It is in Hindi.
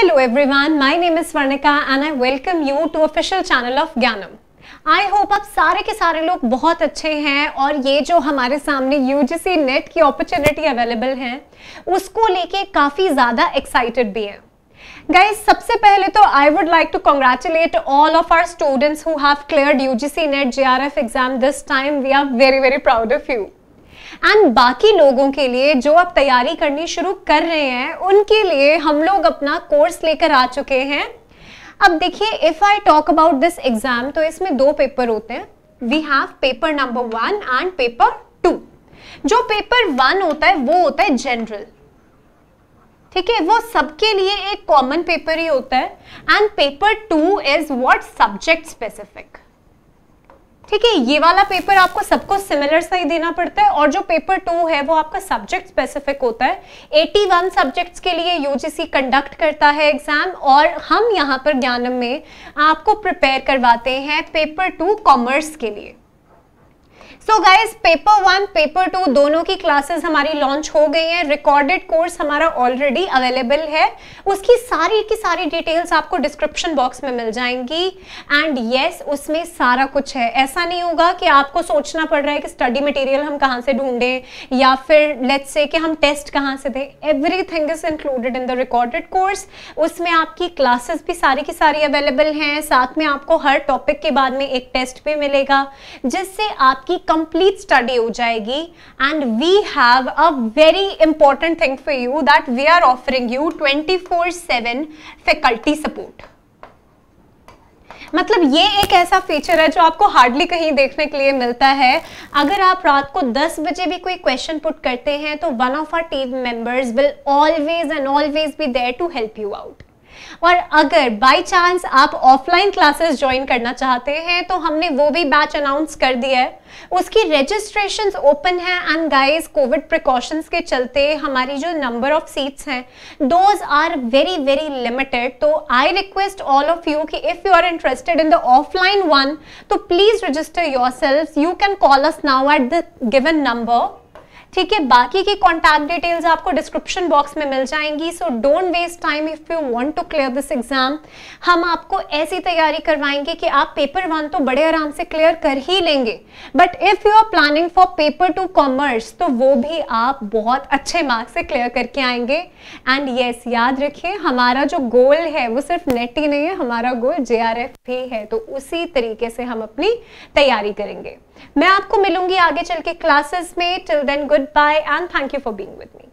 Hello everyone, my name is Varnika and I welcome you to official channel of Gyanam. I hope आप सारे के सारे लोग बहुत अच्छे हैं और ये जो हमारे सामने यूजीसी नेट की अपॉर्चुनिटी अवेलेबल है उसको लेके काफ़ी ज़्यादा एक्साइटेड भी हैं गाइस सबसे पहले तो I would like to congratulate all of our students who have cleared UGC NET JRF exam this time we are very very proud of you and बाकी लोगों के लिए जो अब तैयारी करनी शुरू कर रहे हैं उनके लिए हम लोग अपना कोर्स लेकर आ चुके हैं अब देखिए if I talk about this exam तो इसमें दो पेपर होते हैं we have paper number one and paper two जो पेपर वन होता है वो होता है जनरल ठीक है वो सबके लिए एक कॉमन पेपर ही होता है and paper two is what subject specific ठीक है ये वाला पेपर आपको सबको सिमिलर सा ही देना पड़ता है और जो पेपर टू है वो आपका सब्जेक्ट स्पेसिफिक होता है 81 सब्जेक्ट्स के लिए यूजीसी कंडक्ट करता है एग्जाम और हम यहाँ पर ज्ञानम में आपको प्रिपेयर करवाते हैं पेपर टू कॉमर्स के लिए so guys paper one paper two दोनों की क्लासेस हमारी लॉन्च हो गई हैं रिकॉर्डेड कोर्स हमारा ऑलरेडी अवेलेबल है उसकी सारी की सारी डिटेल्स आपको डिस्क्रिप्शन बॉक्स में मिल जाएंगी एंड येस yes, उसमें सारा कुछ है ऐसा नहीं होगा कि आपको सोचना पड़ रहा है कि स्टडी मटेरियल हम कहाँ से ढूंढें या फिर लेट्स से कि हम टेस्ट कहाँ से दें everything is included in the recorded course उसमें आपकी क्लासेस भी सारी की सारी अवेलेबल हैं साथ में आपको हर टॉपिक के बाद में एक टेस्ट भी मिलेगा जिससे आपकी कंप्लीट स्टडी हो जाएगी and we have a very important thing for you that we are offering you 24/7 faculty support मतलब ये एक ऐसा फीचर है जो आपको हार्डली कहीं देखने के लिए मिलता है अगर आप रात को 10 बजे भी कोई क्वेश्चन पुट करते हैं तो one of our team members will always and always be there to help you out और अगर बाई चांस आप ऑफलाइन क्लासेस ज्वाइन करना चाहते हैं तो हमने वो भी बैच अनाउंस कर दिया है उसकी रजिस्ट्रेशन ओपन है एंड गाइस कोविड प्रिकॉशंस के चलते हमारी जो नंबर ऑफ सीट्स हैं those are very very limited तो I request all of you कि if you are interested in the offline one तो please register yourself you can call us now at the given number ठीक है बाकी की कॉन्टैक्ट डिटेल्स आपको डिस्क्रिप्शन बॉक्स में मिल जाएंगी so don't waste time if you want to clear this exam हम आपको ऐसी तैयारी करवाएंगे कि आप पेपर वन तो बड़े आराम से क्लियर कर ही लेंगे but if you are planning for paper two commerce तो वो भी आप बहुत अच्छे मार्क्स से क्लियर करके आएंगे एंड येस yes, याद रखिए हमारा जो गोल है वो सिर्फ नेट ही नहीं है हमारा गोल जे भी है तो उसी तरीके से हम अपनी तैयारी करेंगे मैं आपको मिलूंगी आगे चल के क्लासेस में till then goodbye and thank you for being with me